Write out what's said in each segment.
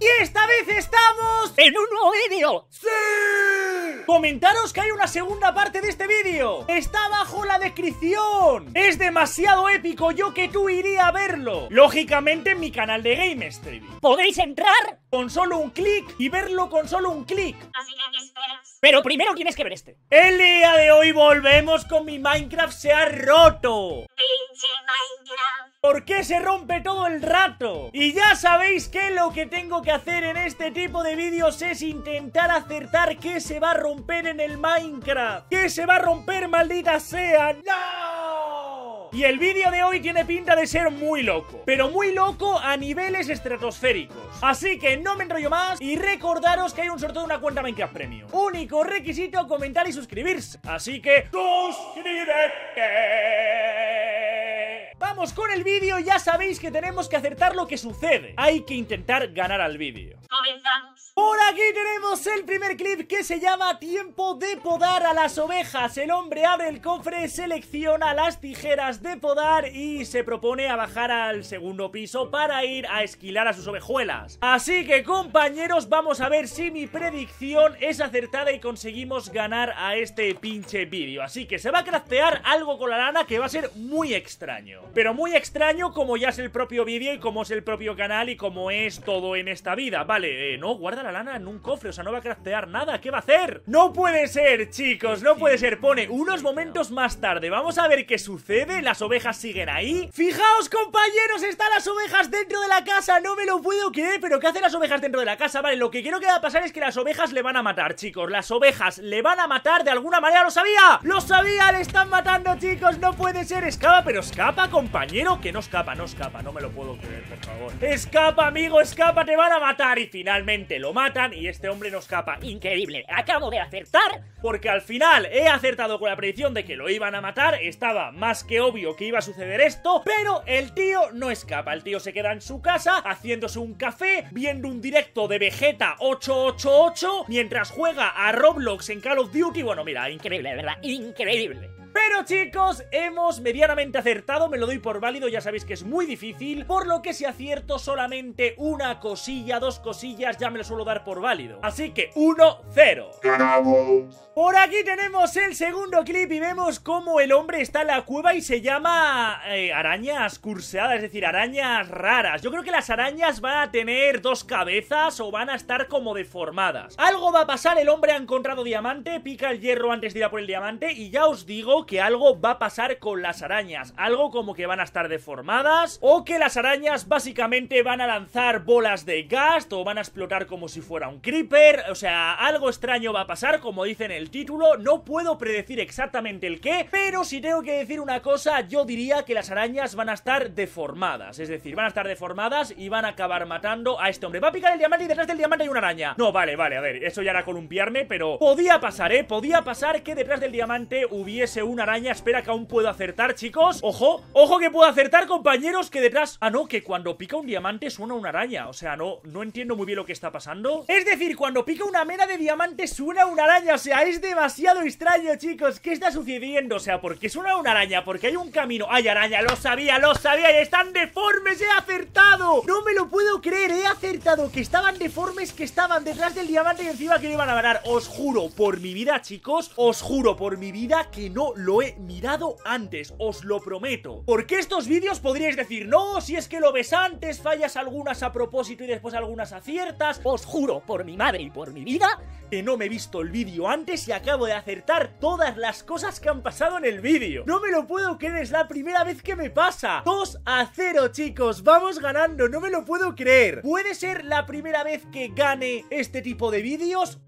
y esta vez estamos en un nuevo vídeo. ¡Sí! Comentaros que hay una segunda parte de este vídeo. Está bajo la descripción. Es demasiado épico, yo que tú iría a verlo. Lógicamente en mi canal de GameStream. ¿Podéis entrar? Con solo un clic y verlo con solo un clic. Pero primero tienes que ver este. El día de hoy volvemos con mi Minecraft se ha roto. ¿Por qué se rompe todo el rato? Y ya sabéis que lo que tengo que hacer en este tipo de vídeos es intentar acertar qué se va a romper en el Minecraft. ¿Qué se va a romper, maldita sea? ¡No! Y el vídeo de hoy tiene pinta de ser muy loco, pero muy loco a niveles estratosféricos. Así que no me enrollo más y recordaros que hay un sorteo de una cuenta Minecraft Premium. Único requisito, comentar y suscribirse. Así que... ¡Suscríbete! Vamos con el vídeo, ya sabéis que tenemos que acertar lo que sucede. Hay que intentar ganar al vídeo. Por aquí tenemos el primer clip que se llama Tiempo de podar a las ovejas. El hombre abre el cofre, selecciona las tijeras de podar y se propone a bajar al segundo piso para ir a esquilar a sus ovejuelas. Así que compañeros, vamos a ver si mi predicción es acertada y conseguimos ganar a este pinche vídeo. Así que se va a craftear algo con la lana que va a ser muy extraño pero muy extraño como ya es el propio vídeo y como es el propio canal y como es todo en esta vida. Vale, eh, no, guarda la lana en un cofre, o sea, no va a craftear nada, ¿qué va a hacer? No puede ser, chicos, no puede ser. Pone unos momentos más tarde, vamos a ver qué sucede, las ovejas siguen ahí. Fijaos, compañeros, están las ovejas dentro de la casa, no me lo puedo creer, pero ¿qué hacen las ovejas dentro de la casa? Vale, lo que quiero que va a pasar es que las ovejas le van a matar, chicos, las ovejas le van a matar de alguna manera, lo sabía, lo sabía, le están matando, chicos, no puede ser, escapa, pero escapa, compañeros compañero que no escapa, no escapa, no me lo puedo creer, por favor. Escapa, amigo, escapa, te van a matar. Y finalmente lo matan y este hombre no escapa. Increíble, acabo de acertar. Porque al final he acertado con la predicción de que lo iban a matar. Estaba más que obvio que iba a suceder esto, pero el tío no escapa. El tío se queda en su casa haciéndose un café, viendo un directo de Vegeta 888 mientras juega a Roblox en Call of Duty. Bueno, mira, increíble, de ¿verdad? Increíble. Pero chicos, hemos medianamente acertado, me lo doy por válido, ya sabéis que es muy difícil, por lo que si acierto solamente una cosilla, dos cosillas, ya me lo suelo dar por válido. Así que 1-0. Por aquí tenemos el segundo clip y vemos cómo el hombre está en la cueva y se llama eh, arañas curseadas, es decir, arañas raras. Yo creo que las arañas van a tener dos cabezas o van a estar como deformadas. Algo va a pasar, el hombre ha encontrado diamante, pica el hierro antes de ir a por el diamante y ya os digo que algo va a pasar con las arañas, algo como que van a estar deformadas o que las arañas básicamente van a lanzar bolas de gas o van a explotar como si fuera un creeper, o sea, algo extraño va a pasar como dice en el título, no puedo predecir exactamente el qué, pero si tengo que decir una cosa, yo diría que las arañas van a estar deformadas, es decir, van a estar deformadas y van a acabar matando a este hombre. Va a picar el diamante y detrás del diamante hay una araña. No, vale, vale, a ver, eso ya era columpiarme, pero podía pasar, ¿eh? Podía pasar que detrás del diamante hubiese un una araña espera que aún puedo acertar, chicos ¡Ojo! ¡Ojo que puedo acertar, compañeros! Que detrás... Ah, no, que cuando pica un diamante suena una araña O sea, no, no entiendo muy bien lo que está pasando Es decir, cuando pica una mena de diamante suena una araña O sea, es demasiado extraño, chicos ¿Qué está sucediendo? O sea, porque suena una araña? Porque hay un camino... ¡Ay, araña! ¡Lo sabía, lo sabía! ¡Y están deformes! ¡He acertado! ¡No me lo puedo creer, eh! acertado, que estaban deformes, que estaban detrás del diamante y encima que le iban a ganar. Os juro por mi vida, chicos, os juro por mi vida que no lo he mirado antes, os lo prometo. Porque estos vídeos podríais decir, no, si es que lo ves antes, fallas algunas a propósito y después algunas aciertas. Os juro por mi madre y por mi vida que no me he visto el vídeo antes y acabo de acertar todas las cosas que han pasado en el vídeo. No me lo puedo creer, es la primera vez que me pasa. 2 a 0, chicos, vamos ganando, no me lo puedo creer. Puedes ser la primera vez que gane este tipo de vídeos?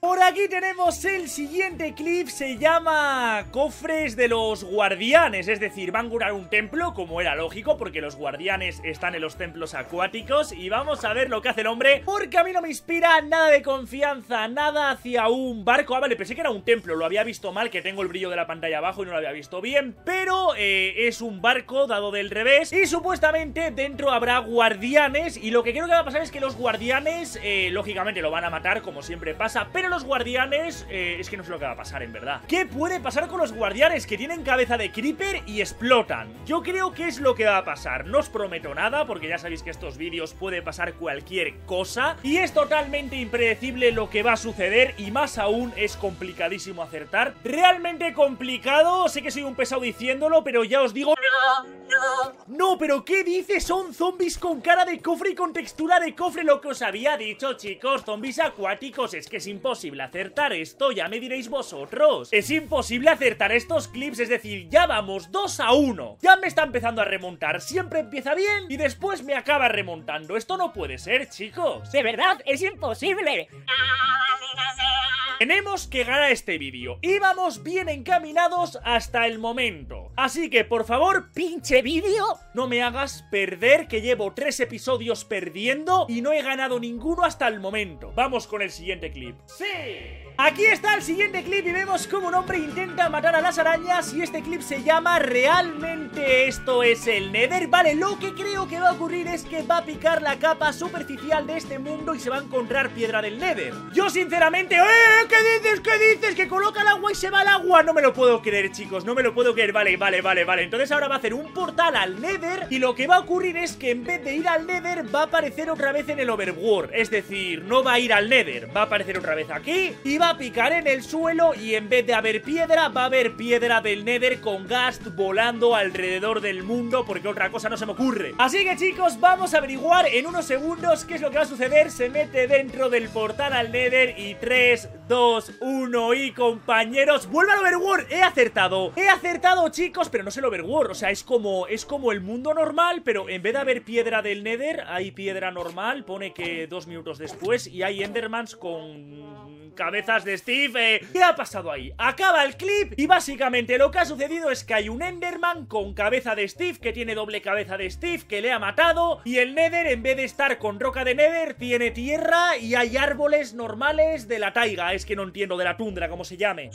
Por aquí tenemos el siguiente clip, se llama Cofres de los Guardianes, es decir, van a curar un templo, como era lógico, porque los guardianes están en los templos acuáticos, y vamos a ver lo que hace el hombre, porque a mí no me inspira nada de confianza, nada hacia un barco, ah vale, pensé que era un templo, lo había visto mal, que tengo el brillo de la pantalla abajo y no lo había visto bien, pero eh, es un barco dado del revés, y supuestamente dentro habrá guardianes, y lo que creo que va a pasar es que los guardianes, eh, lógicamente lo van a matar, como siempre pasa, pero los guardianes, eh, es que no sé lo que va a pasar, en verdad. ¿Qué puede pasar con los guardianes que tienen cabeza de creeper y explotan? Yo creo que es lo que va a pasar. No os prometo nada, porque ya sabéis que estos vídeos puede pasar cualquier cosa. Y es totalmente impredecible lo que va a suceder, y más aún es complicadísimo acertar. Realmente complicado, sé que soy un pesado diciéndolo, pero ya os digo... No, pero ¿qué dice, Son zombies con cara de cofre y con textura de cofre, lo que os había dicho, chicos. Zombies acuáticos, es que es imposible imposible acertar esto, ya me diréis vosotros. Es imposible acertar estos clips, es decir, ya vamos 2 a 1. Ya me está empezando a remontar, siempre empieza bien y después me acaba remontando. Esto no puede ser, chicos. De verdad, es imposible. Tenemos que ganar este vídeo. vamos bien encaminados hasta el momento. Así que, por favor, pinche vídeo, no me hagas perder que llevo tres episodios perdiendo y no he ganado ninguno hasta el momento. Vamos con el siguiente clip. ¡Sí! Aquí está el siguiente clip y vemos cómo un hombre intenta matar a las arañas y este clip se llama Realmente esto es el Nether. Vale, lo que creo que va a ocurrir es que va a picar la capa superficial de este mundo y se va a encontrar piedra del Nether. Yo sinceramente... ¡Eh! ¿Qué dices? ¿Qué dices? Que coloca el agua y se va al agua. No me lo puedo creer, chicos. No me lo puedo creer. Vale, vale, vale, vale. Entonces ahora va a hacer un portal al Nether y lo que va a ocurrir es que en vez de ir al Nether va a aparecer otra vez en el Overworld. Es decir, no va a ir al Nether. Va a aparecer otra vez aquí y va a picar en el suelo y en vez de haber piedra, va a haber piedra del Nether con Gast volando alrededor del mundo porque otra cosa no se me ocurre. Así que chicos, vamos a averiguar en unos segundos qué es lo que va a suceder. Se mete dentro del portal al Nether y 3, 2, 1 y compañeros, vuelve al Overworld. He acertado, he acertado chicos, pero no es el Overworld, o sea, es como, es como el mundo normal, pero en vez de haber piedra del Nether, hay piedra normal, pone que dos minutos después y hay Endermans con Cabezas de Steve, eh, ¿qué ha pasado ahí? Acaba el clip y básicamente lo que ha sucedido es que hay un Enderman con cabeza de Steve que tiene doble cabeza de Steve que le ha matado y el Nether en vez de estar con roca de Nether tiene tierra y hay árboles normales de la taiga, es que no entiendo de la tundra como se llame.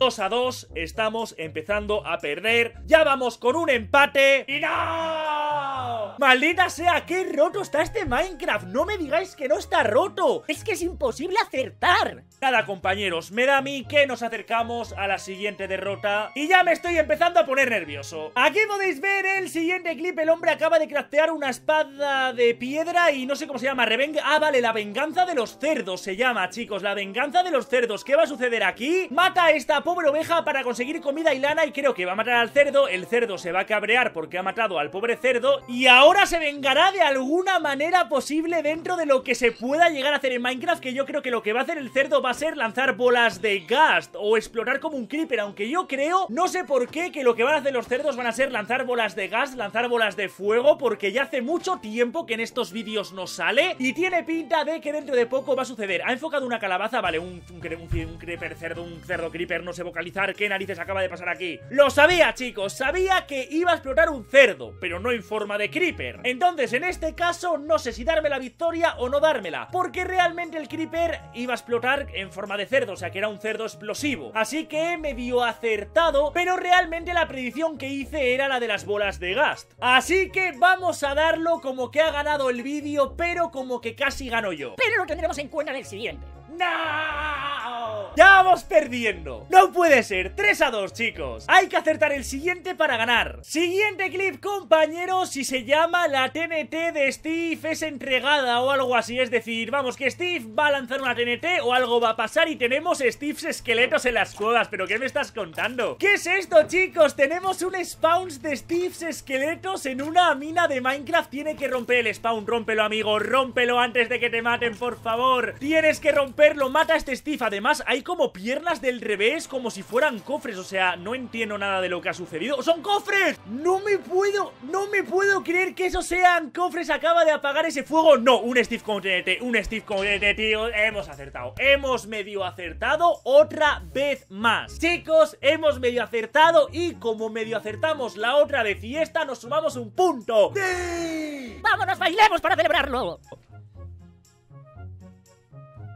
2 a 2, estamos empezando a perder, ya vamos con un empate y no. Maldita sea, qué roto está este Minecraft, no me digáis que no está roto, es que es imposible acertar. Nada, compañeros, me da a mí que nos acercamos a la siguiente derrota y ya me estoy empezando a poner nervioso. Aquí podéis ver el siguiente clip, el hombre acaba de craftear una espada de piedra y no sé cómo se llama, revenga... Ah, vale, la venganza de los cerdos se llama, chicos, la venganza de los cerdos. ¿Qué va a suceder aquí? Mata a esta pobre oveja para conseguir comida y lana y creo que va a matar al cerdo, el cerdo se va a cabrear porque ha matado al pobre cerdo y ahora se vengará de alguna manera posible dentro de lo que se pueda llegar a hacer en Minecraft, que yo creo que lo que va a hacer el cerdo va va a ser lanzar bolas de gas o explorar como un creeper, aunque yo creo, no sé por qué, que lo que van a hacer los cerdos van a ser lanzar bolas de gas, lanzar bolas de fuego, porque ya hace mucho tiempo que en estos vídeos no sale y tiene pinta de que dentro de poco va a suceder. Ha enfocado una calabaza, vale, un, un creeper cerdo, un cerdo creeper, no sé vocalizar, qué narices acaba de pasar aquí. Lo sabía, chicos, sabía que iba a explotar un cerdo, pero no en forma de creeper. Entonces, en este caso, no sé si darme la victoria o no dármela, porque realmente el creeper iba a explotar en forma de cerdo, o sea que era un cerdo explosivo. Así que me vio acertado, pero realmente la predicción que hice era la de las bolas de gas Así que vamos a darlo como que ha ganado el vídeo, pero como que casi gano yo. Pero lo tendremos en cuenta en el siguiente. ¡No! Ya perdiendo. No puede ser, 3 a 2 chicos. Hay que acertar el siguiente para ganar. Siguiente clip compañeros si se llama la TNT de Steve es entregada o algo así. Es decir, vamos que Steve va a lanzar una TNT o algo va a pasar y tenemos Steve's esqueletos en las cuevas. ¿Pero qué me estás contando? ¿Qué es esto chicos? Tenemos un spawn de Steve's esqueletos en una mina de Minecraft. Tiene que romper el spawn. Rómpelo amigo, rómpelo antes de que te maten por favor. Tienes que romperlo. Mata a este Steve. Además hay como piernas del revés como si fueran cofres. O sea, no entiendo nada de lo que ha sucedido. ¡Son cofres! ¡No me puedo! ¡No me puedo creer que esos sean cofres! Acaba de apagar ese fuego. No, un Steve con un Steve con tío. Hemos acertado. Hemos medio acertado otra vez más. Chicos, hemos medio acertado y como medio acertamos la otra vez y nos sumamos un punto. ¡Sí! ¡Vámonos, bailemos para celebrarlo!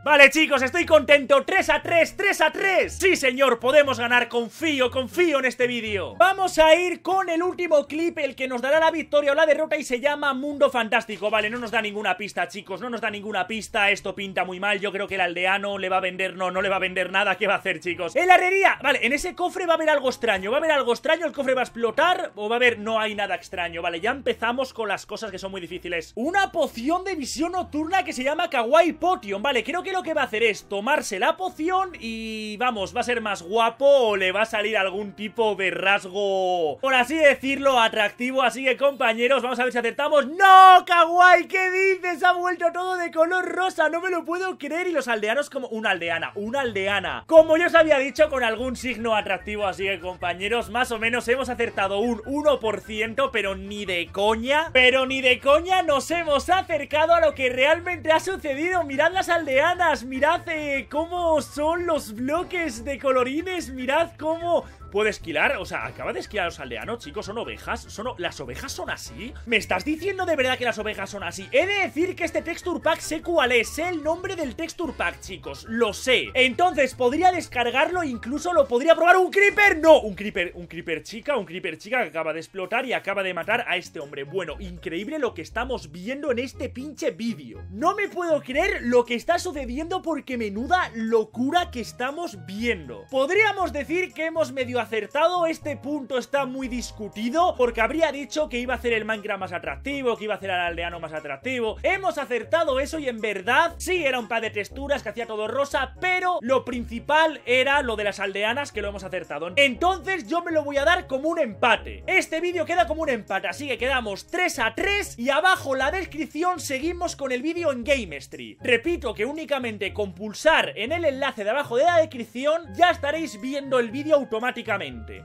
Vale, chicos, estoy contento. 3 a 3, 3 a 3. Sí, señor, podemos ganar. Confío, confío en este vídeo. Vamos a ir con el último clip, el que nos dará la victoria o la derrota y se llama Mundo Fantástico. Vale, no nos da ninguna pista, chicos. No nos da ninguna pista. Esto pinta muy mal. Yo creo que el aldeano le va a vender... No, no le va a vender nada. ¿Qué va a hacer, chicos? el la herrería. Vale, en ese cofre va a haber algo extraño. Va a haber algo extraño. El cofre va a explotar o va a haber... No hay nada extraño. Vale, ya empezamos con las cosas que son muy difíciles. Una poción de visión nocturna que se llama Kawaii Potion. Vale, creo que lo que va a hacer es tomarse la poción y vamos, va a ser más guapo o le va a salir algún tipo de rasgo, por así decirlo, atractivo. Así que compañeros, vamos a ver si acertamos. ¡No, Kawaii! ¿Qué dices? Ha vuelto todo de color rosa, no me lo puedo creer. Y los aldeanos como una aldeana, una aldeana. Como yo os había dicho, con algún signo atractivo. Así que compañeros, más o menos hemos acertado un 1%, pero ni de coña. Pero ni de coña nos hemos acercado a lo que realmente ha sucedido. Mirad las aldeanas mirad eh, cómo son los bloques de colorines, mirad cómo puede esquilar. O sea, acaba de esquilar a los aldeanos, chicos. Son ovejas. Son ¿Las ovejas son así? ¿Me estás diciendo de verdad que las ovejas son así? He de decir que este texture pack sé cuál es. Sé el nombre del texture pack, chicos. Lo sé. Entonces, podría descargarlo. Incluso lo podría probar un creeper. No, un creeper, un creeper chica, un creeper chica que acaba de explotar y acaba de matar a este hombre. Bueno, increíble lo que estamos viendo en este pinche vídeo. No me puedo creer lo que está sucediendo porque menuda locura que estamos viendo. Podríamos decir que hemos medio acertado, este punto está muy discutido porque habría dicho que iba a hacer el Minecraft más atractivo, que iba a hacer al aldeano más atractivo. Hemos acertado eso y en verdad sí era un par de texturas que hacía todo rosa, pero lo principal era lo de las aldeanas que lo hemos acertado. Entonces yo me lo voy a dar como un empate. Este vídeo queda como un empate, así que quedamos 3 a 3 y abajo la descripción seguimos con el vídeo en GameStree. Repito que únicamente con pulsar en el enlace de abajo de la descripción ya estaréis viendo el vídeo automáticamente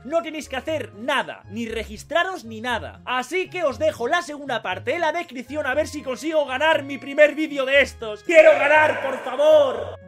no tenéis que hacer nada, ni registraros ni nada. Así que os dejo la segunda parte en la descripción a ver si consigo ganar mi primer vídeo de estos. ¡Quiero ganar, por favor!